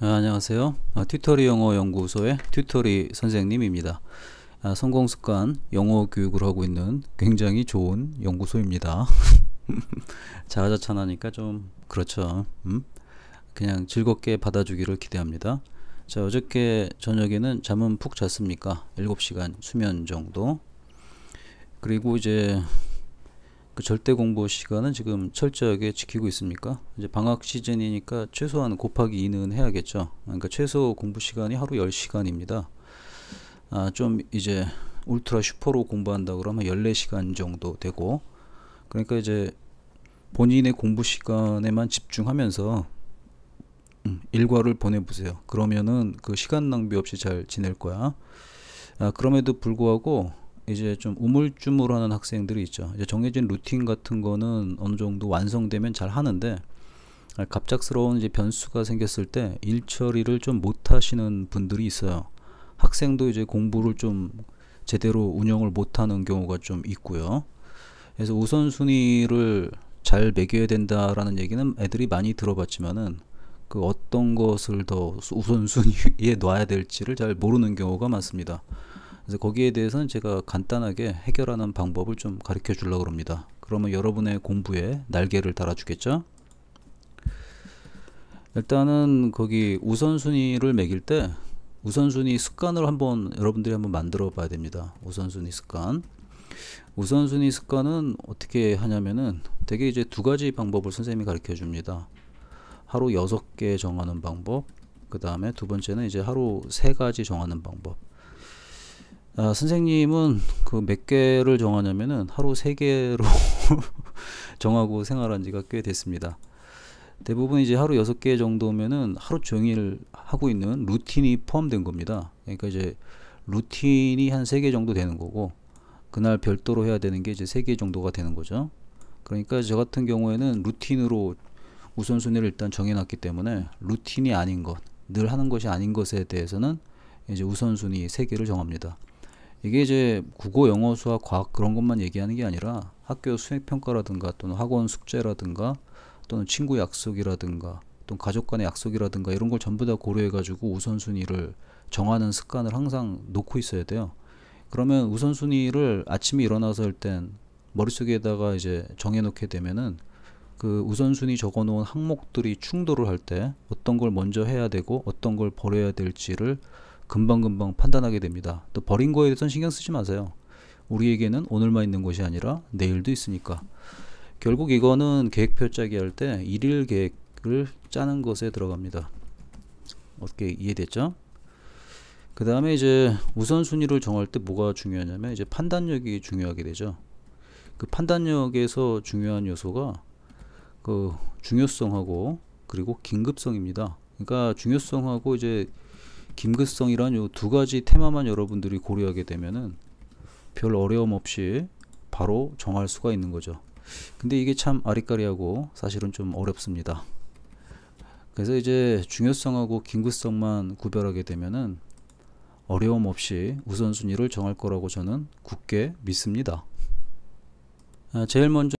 아, 안녕하세요. 아, 튜토리 영어 연구소의 튜토리 선생님입니다. 아, 성공습관 영어 교육을 하고 있는 굉장히 좋은 연구소입니다. 자화자찬하니까 좀 그렇죠. 음? 그냥 즐겁게 받아주기를 기대합니다. 자, 어저께 저녁에는 잠은 푹 잤습니까? 7시간 수면 정도. 그리고 이제 그 절대 공부 시간은 지금 철저하게 지키고 있습니까? 이제 방학 시즌이니까 최소한 곱하기 2는 해야겠죠. 그러니까 최소 공부 시간이 하루 10시간입니다. 아, 좀 이제 울트라 슈퍼로 공부한다 그러면 14시간 정도 되고 그러니까 이제 본인의 공부 시간에만 집중하면서 음, 일과를 보내보세요. 그러면은 그 시간 낭비 없이 잘 지낼 거야. 아, 그럼에도 불구하고 이제 좀 우물쭈물하는 학생들이 있죠. 이제 정해진 루틴 같은 거는 어느 정도 완성되면 잘 하는데 아, 갑작스러운 이제 변수가 생겼을 때 일처리를 좀 못하시는 분들이 있어요. 학생도 이제 공부를 좀 제대로 운영을 못하는 경우가 좀 있고요. 그래서 우선순위를 잘 매겨야 된다라는 얘기는 애들이 많이 들어봤지만은 그 어떤 것을 더 우선순위에 놔야 될지를 잘 모르는 경우가 많습니다. 그래서 거기에 대해서는 제가 간단하게 해결하는 방법을 좀 가르쳐 주려고 합니다. 그러면 여러분의 공부에 날개를 달아주겠죠? 일단은 거기 우선순위를 매길 때 우선순위 습관을 한번 여러분들이 한번 만들어 봐야 됩니다. 우선순위 습관. 우선순위 습관은 어떻게 하냐면은 되게 이제 두 가지 방법을 선생님이 가르쳐 줍니다. 하루 여섯 개 정하는 방법. 그 다음에 두 번째는 이제 하루 세 가지 정하는 방법. 아, 선생님은 그 몇 개를 정하냐면은 하루 세 개로 정하고 생활한 지가 꽤 됐습니다. 대부분 이제 하루 여섯 개 정도면은 하루 종일 하고 있는 루틴이 포함된 겁니다. 그러니까 이제 루틴이 한 세 개 정도 되는 거고 그날 별도로 해야 되는 게 이제 세 개 정도가 되는 거죠. 그러니까 저 같은 경우에는 루틴으로 우선순위를 일단 정해놨기 때문에 루틴이 아닌 것, 늘 하는 것이 아닌 것에 대해서는 이제 우선순위 세 개를 정합니다. 이게 이제 국어, 영어, 수학, 과학 그런 것만 얘기하는 게 아니라 학교 수행 평가라든가 또는 학원 숙제라든가 또는 친구 약속이라든가 또는 가족 간의 약속이라든가 이런 걸 전부 다 고려해 가지고 우선순위를 정하는 습관을 항상 놓고 있어야 돼요. 그러면 우선순위를 아침에 일어나서 할 땐 머릿속에다가 이제 정해 놓게 되면은 그 우선순위 적어 놓은 항목들이 충돌을 할 때 어떤 걸 먼저 해야 되고 어떤 걸 버려야 될지를 금방금방 판단하게 됩니다. 또 버린 거에 대해서는 신경 쓰지 마세요. 우리에게는 오늘만 있는 것이 아니라 내일도 있으니까. 결국 이거는 계획표 짜기 할 때 일일 계획을 짜는 것에 들어갑니다. 어떻게 이해됐죠? 그 다음에 이제 우선순위를 정할 때 뭐가 중요하냐면 이제 판단력이 중요하게 되죠. 그 판단력에서 중요한 요소가 그 중요성하고 그리고 긴급성입니다. 그러니까 중요성하고 이제 김극성 이란 요두 가지 테마만 여러분들이 고려하게 되면은 별 어려움 없이 바로 정할 수가 있는 거죠. 근데 이게 참 아리까리하고 사실은 좀 어렵습니다. 그래서 이제 중요성하고 긴급성만 구별하게 되면은 어려움 없이 우선순위를 정할 거라고 저는 굳게 믿습니다. 아, 제일 먼저